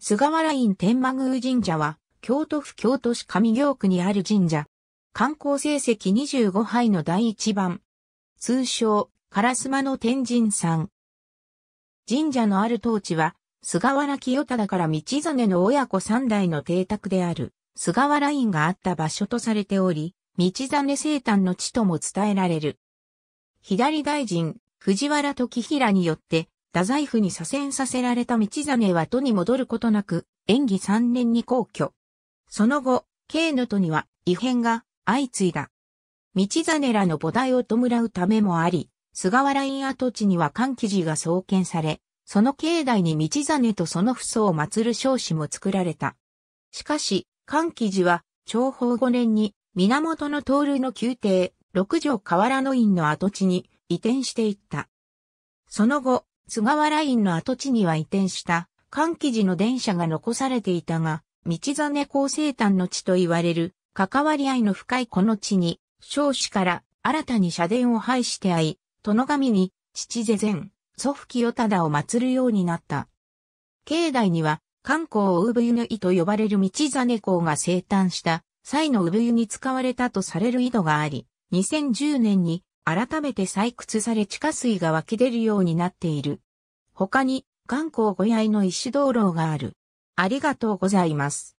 菅原院天満宮神社は、京都府京都市上京区にある神社。観光成績25杯の第一番。通称、カラスマの天神さん。神社のある当地は、菅原清忠から道真の親子三代の邸宅である、菅原院があった場所とされており、道真生誕の地とも伝えられる。左大臣、藤原時平によって、太宰府に左遷させられた道真は都に戻ることなく、演技3年に皇居。その後、慶の都には異変が相次いだ。道真らの菩提を弔うためもあり、菅原院跡地には関記寺が創建され、その境内に道真とその父祖を祀る彰子も作られた。しかし、関記寺は、長宝5年に、源の徹の宮廷、六条河原の院の跡地に移転していった。その後、菅原院の跡地には移転した、関記寺の電車が残されていたが、道真高生誕の地と言われる、関わり合いの深いこの地に、少子から新たに社殿を廃してあい、殿神に、父是前、祖父清忠を祀るようになった。境内には、観光を産湯いと呼ばれる道真公が生誕した、際の産湯に使われたとされる井戸があり、2010年に改めて採掘され地下水が湧き出るようになっている。他に、観光ご屋の石灯籠がある。ありがとうございます。